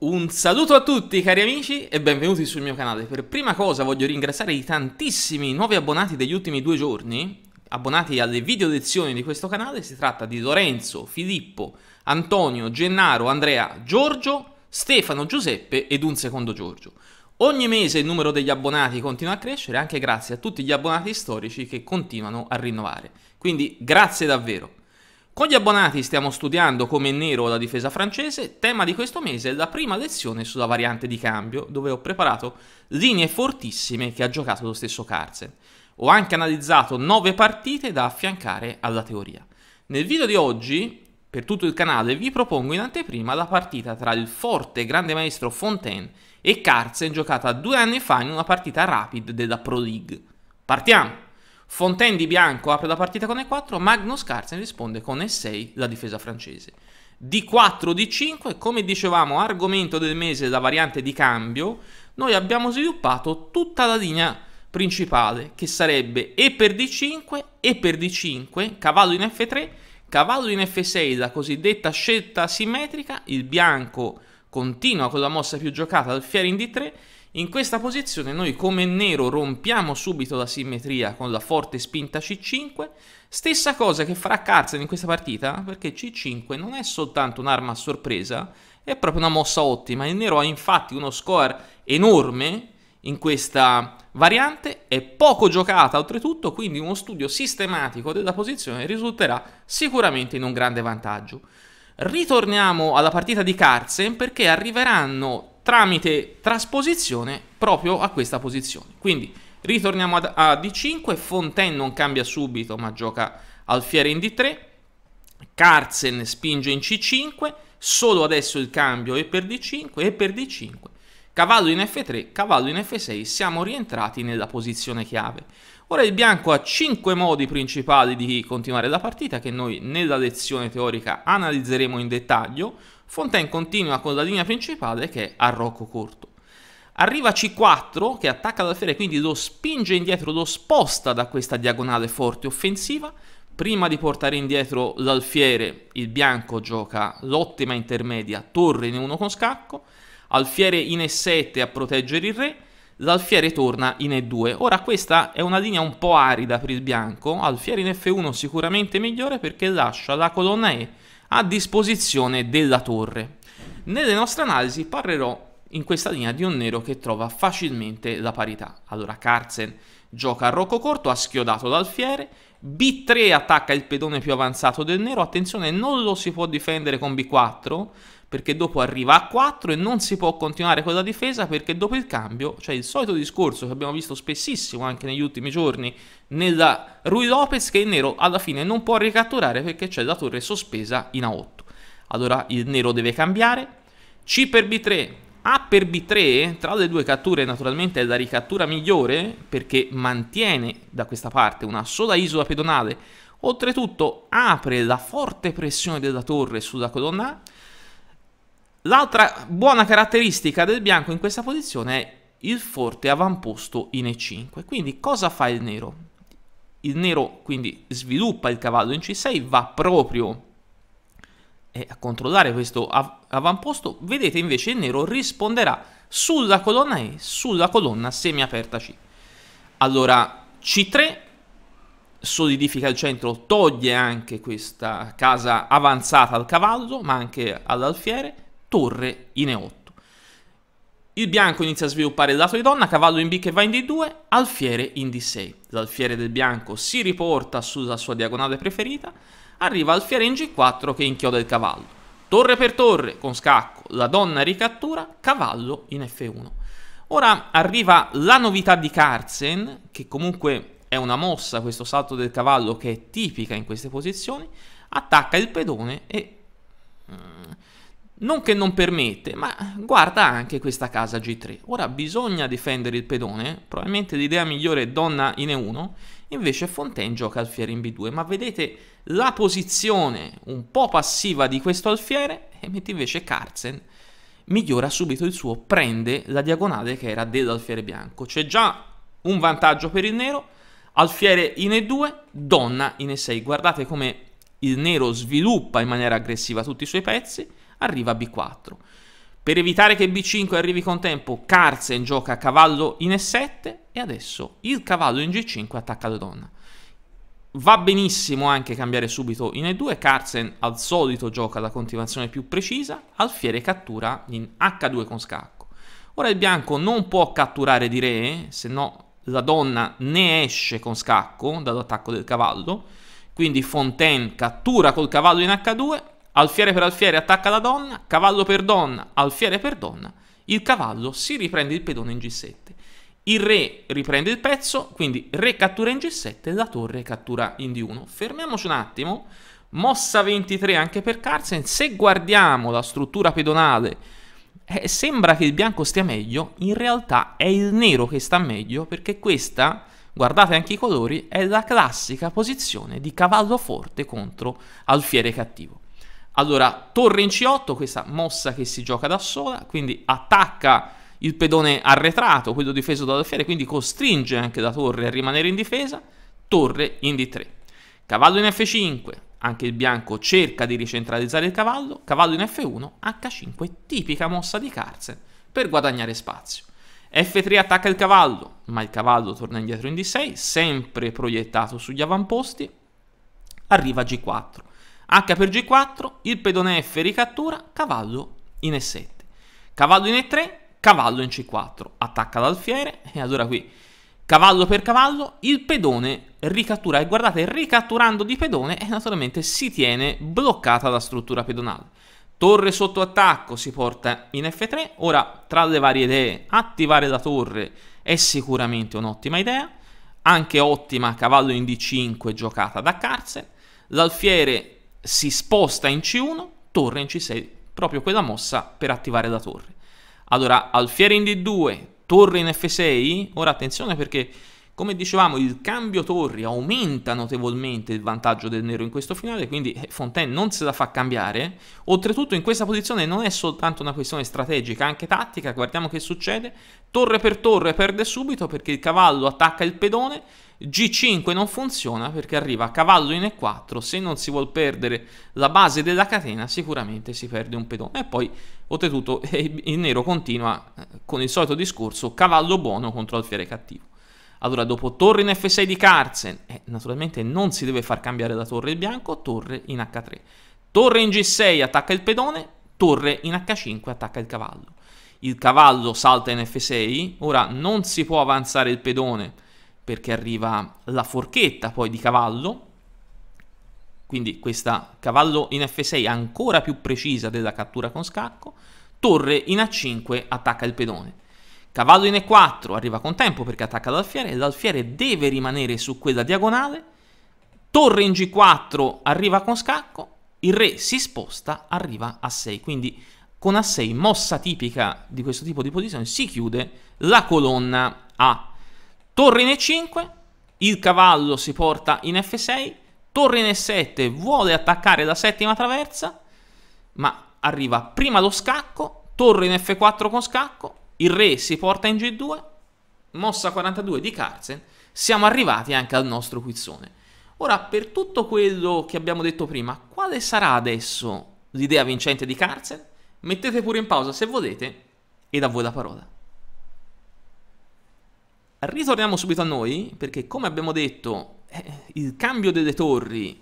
Un saluto a tutti cari amici e benvenuti sul mio canale. Per prima cosa voglio ringraziare i tantissimi nuovi abbonati degli ultimi due giorni, abbonati alle video lezioni di questo canale, si tratta di Lorenzo, Filippo, Antonio, Gennaro, Andrea, Giorgio, Stefano, Giuseppe ed un secondo Giorgio. Ogni mese il numero degli abbonati continua a crescere anche grazie a tutti gli abbonati storici che continuano a rinnovare. Quindi grazie davvero. Con gli abbonati stiamo studiando come è nero la difesa francese, tema di questo mese è la prima lezione sulla variante di cambio, dove ho preparato linee fortissime che ha giocato lo stesso Carzen. Ho anche analizzato 9 partite da affiancare alla teoria. Nel video di oggi, per tutto il canale, vi propongo in anteprima la partita tra il forte grande maestro Fontaine e Carzen giocata due anni fa in una partita rapid della Pro League. Partiamo! Fontaine di bianco apre la partita con E4, Magnus Carlsen risponde con E6 la difesa francese. D4, D5, come dicevamo, argomento del mese, la variante di cambio, noi abbiamo sviluppato tutta la linea principale che sarebbe E per D5, E per D5, cavallo in F3, cavallo in F6, la cosiddetta scelta simmetrica, il bianco continua con la mossa più giocata, alfiere in D3, in questa posizione noi come nero rompiamo subito la simmetria con la forte spinta C5, stessa cosa che farà Carlsen in questa partita, perché C5 non è soltanto un'arma a sorpresa, è proprio una mossa ottima. Il nero ha infatti uno score enorme in questa variante, è poco giocata oltretutto, quindi uno studio sistematico della posizione risulterà sicuramente in un grande vantaggio. Ritorniamo alla partita di Carlsen perché arriveranno tramite trasposizione proprio a questa posizione. Quindi ritorniamo ad, a D5, Fontaine non cambia subito ma gioca alfiere in D3, Carzen spinge in C5, solo adesso il cambio è per D5 e per D5, cavallo in F3, cavallo in F6, siamo rientrati nella posizione chiave. Ora il bianco ha 5 modi principali di continuare la partita che noi nella lezione teorica analizzeremo in dettaglio. Fontaine continua con la linea principale che è arrocco corto. Arriva C4 che attacca l'alfiere, quindi lo spinge indietro, lo sposta da questa diagonale forte offensiva. Prima di portare indietro l'alfiere, il bianco gioca l'ottima intermedia, torre in 1 con scacco, alfiere in E7 a proteggere il re, l'alfiere torna in E2. Ora questa è una linea un po' arida per il bianco, alfiere in F1 sicuramente migliore perché lascia la colonna E a disposizione della torre. Nelle nostre analisi parlerò in questa linea di un nero che trova facilmente la parità. Allora Carlsen gioca a rocco corto, ha schiodato l'alfiere, B3 attacca il pedone più avanzato del nero, attenzione non lo si può difendere con B4 perché dopo arriva a 4 e non si può continuare con la difesa perché dopo il cambio, cioè il solito discorso che abbiamo visto spessissimo anche negli ultimi giorni nella Rui Lopez che il nero alla fine non può ricatturare perché c'è la torre sospesa in A8. Allora il nero deve cambiare, C per B3, a per B3, tra le due catture, naturalmente è la ricattura migliore perché mantiene da questa parte una sola isola pedonale. Oltretutto apre la forte pressione della torre sulla colonna A. L'altra buona caratteristica del bianco in questa posizione è il forte avamposto in E5. Quindi cosa fa il nero? Il nero quindi sviluppa il cavallo in C6, va proprio eh, a controllare questo avamposto, vedete invece il nero risponderà sulla colonna E, sulla colonna semiaperta C. Allora C3 solidifica il centro, toglie anche questa casa avanzata al cavallo, ma anche all'alfiere, torre in E8. Il bianco inizia a sviluppare il lato di donna, cavallo in B che va in D2, alfiere in D6. L'alfiere del bianco si riporta sulla sua diagonale preferita, arriva alfiere in G4 che inchioda il cavallo torre per torre con scacco, la donna ricattura, cavallo in F1. Ora arriva la novità di Carlsen, che comunque è una mossa, questo salto del cavallo che è tipica in queste posizioni, attacca il pedone e... Mm, non che non permette, ma guarda anche questa casa G3. Ora bisogna difendere il pedone, probabilmente l'idea migliore è donna in E1, invece Fontaine gioca alfiere in B2, ma vedete la posizione un po' passiva di questo alfiere, e mentre invece Carzen migliora subito il suo, prende la diagonale che era dell'alfiere bianco. C'è già un vantaggio per il nero, alfiere in E2, donna in E6. Guardate come il nero sviluppa in maniera aggressiva tutti i suoi pezzi, arriva B4. Per evitare che B5 arrivi con tempo, Carlsen gioca cavallo in E7 e adesso il cavallo in G5 attacca la donna. Va benissimo anche cambiare subito in E2, Carlsen al solito gioca la continuazione più precisa, Alfiere cattura in H2 con scacco. Ora il bianco non può catturare di re, se no la donna ne esce con scacco dall'attacco del cavallo, quindi Fontaine cattura col cavallo in H2, alfiere per alfiere attacca la donna, cavallo per donna, alfiere per donna, il cavallo si riprende il pedone in G7. Il re riprende il pezzo, quindi re cattura in G7, la torre cattura in D1. Fermiamoci un attimo, mossa 23 anche per Carlsen, se guardiamo la struttura pedonale eh, sembra che il bianco stia meglio, in realtà è il nero che sta meglio perché questa, guardate anche i colori, è la classica posizione di cavallo forte contro alfiere cattivo. Allora, torre in C8, questa mossa che si gioca da sola, quindi attacca il pedone arretrato, quello difeso da alfiere, quindi costringe anche la torre a rimanere in difesa, torre in D3. Cavallo in F5, anche il bianco cerca di ricentralizzare il cavallo, cavallo in F1, H5, tipica mossa di Carlsen per guadagnare spazio. F3 attacca il cavallo, ma il cavallo torna indietro in D6, sempre proiettato sugli avamposti, arriva G4. H per G4, il pedone F ricattura, cavallo in E7. Cavallo in E3, cavallo in C4. Attacca l'alfiere e allora qui cavallo per cavallo, il pedone ricattura. E guardate, ricatturando di pedone, e eh, naturalmente si tiene bloccata la struttura pedonale. Torre sotto attacco si porta in F3. Ora, tra le varie idee, attivare la torre è sicuramente un'ottima idea. Anche ottima cavallo in D5 giocata da Carse. L'alfiere si sposta in C1, torre in C6, proprio quella mossa per attivare la torre. Allora, alfiere in D2, torre in F6, ora attenzione perché come dicevamo il cambio torri aumenta notevolmente il vantaggio del nero in questo finale, quindi eh, Fontaine non se la fa cambiare. Oltretutto in questa posizione non è soltanto una questione strategica, anche tattica, guardiamo che succede. Torre per torre perde subito perché il cavallo attacca il pedone, G5 non funziona perché arriva a cavallo in E4, se non si vuol perdere la base della catena sicuramente si perde un pedone. E poi, oltretutto, il nero continua eh, con il solito discorso cavallo buono contro alfiere cattivo. Allora, dopo torre in F6 di Carlsen, eh, naturalmente non si deve far cambiare la torre il bianco, torre in H3. Torre in G6 attacca il pedone, torre in H5 attacca il cavallo. Il cavallo salta in F6, ora non si può avanzare il pedone perché arriva la forchetta poi di cavallo, quindi questa cavallo in F6 ancora più precisa della cattura con scacco, torre in A5 attacca il pedone. Cavallo in E4 arriva con tempo perché attacca l'alfiere, l'alfiere deve rimanere su quella diagonale, torre in G4 arriva con scacco, il re si sposta, arriva a 6, quindi con A6, mossa tipica di questo tipo di posizione, si chiude la colonna A torre in E5, il cavallo si porta in F6, torre in E7 vuole attaccare la settima traversa, ma arriva prima lo scacco, torre in F4 con scacco, il re si porta in G2, mossa 42 di Carzen, siamo arrivati anche al nostro quizzone. Ora, per tutto quello che abbiamo detto prima, quale sarà adesso l'idea vincente di Carzen? Mettete pure in pausa se volete e da voi la parola. Ritorniamo subito a noi, perché come abbiamo detto, eh, il cambio delle torri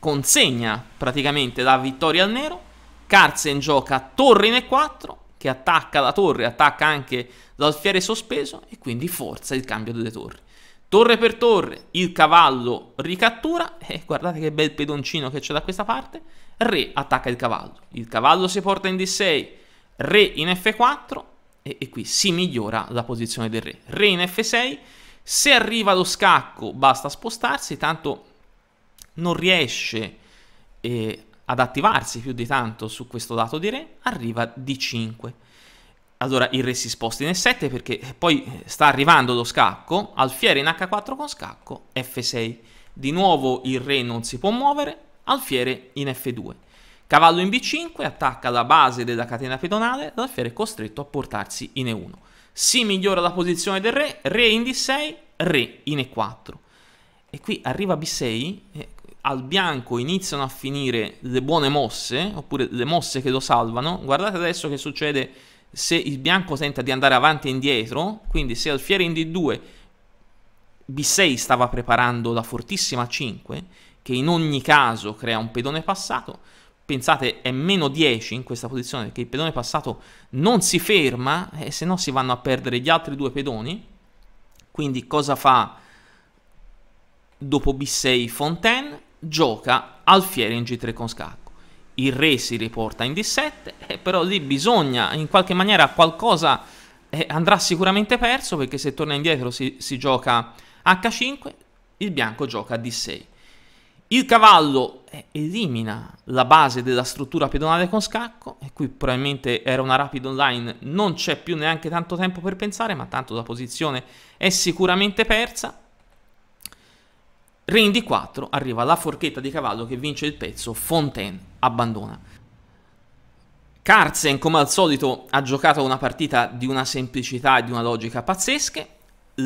consegna praticamente la vittoria al nero. Carzen gioca torre in E4, che attacca la torre, attacca anche l'alfiere sospeso e quindi forza il cambio delle torri. Torre per torre, il cavallo ricattura, e eh, guardate che bel pedoncino che c'è da questa parte, re attacca il cavallo, il cavallo si porta in D6, re in F4, e, e qui si migliora la posizione del re. Re in F6, se arriva lo scacco basta spostarsi, tanto non riesce eh, ad attivarsi più di tanto su questo lato di re, arriva D5. Allora il re si sposta in E7 perché eh, poi eh, sta arrivando lo scacco, alfiere in H4 con scacco, F6. Di nuovo il re non si può muovere, alfiere in F2. Cavallo in B5 attacca la base della catena pedonale, l'alfiere è costretto a portarsi in E1. Si migliora la posizione del re, re in D6, re in E4. E qui arriva B6, al bianco iniziano a finire le buone mosse, oppure le mosse che lo salvano. Guardate adesso che succede se il bianco tenta di andare avanti e indietro, quindi se alfiere in D2 B6 stava preparando la fortissima 5, che in ogni caso crea un pedone passato, pensate è meno 10 in questa posizione perché il pedone passato non si ferma e se no si vanno a perdere gli altri due pedoni quindi cosa fa dopo b6 Fontaine gioca alfiere in g3 con scacco il re si riporta in d7 eh, però lì bisogna in qualche maniera qualcosa eh, andrà sicuramente perso perché se torna indietro si, si gioca h5 il bianco gioca d6 il cavallo eh, elimina la base della struttura pedonale con scacco e qui probabilmente era una rapida online, non c'è più neanche tanto tempo per pensare, ma tanto la posizione è sicuramente persa. Rein di 4 arriva la forchetta di cavallo che vince il pezzo, Fontaine abbandona. Carzen come al solito ha giocato una partita di una semplicità e di una logica pazzesche,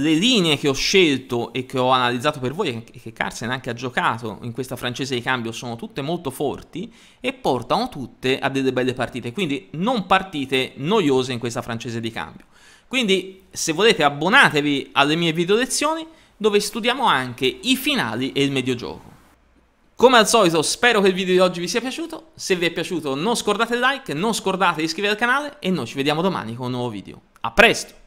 le linee che ho scelto e che ho analizzato per voi e che Carsen anche ha giocato in questa francese di cambio sono tutte molto forti e portano tutte a delle belle partite, quindi non partite noiose in questa francese di cambio. Quindi se volete abbonatevi alle mie video lezioni dove studiamo anche i finali e il mediogioco. Come al solito spero che il video di oggi vi sia piaciuto, se vi è piaciuto non scordate il like, non scordate di iscrivervi al canale e noi ci vediamo domani con un nuovo video. A presto!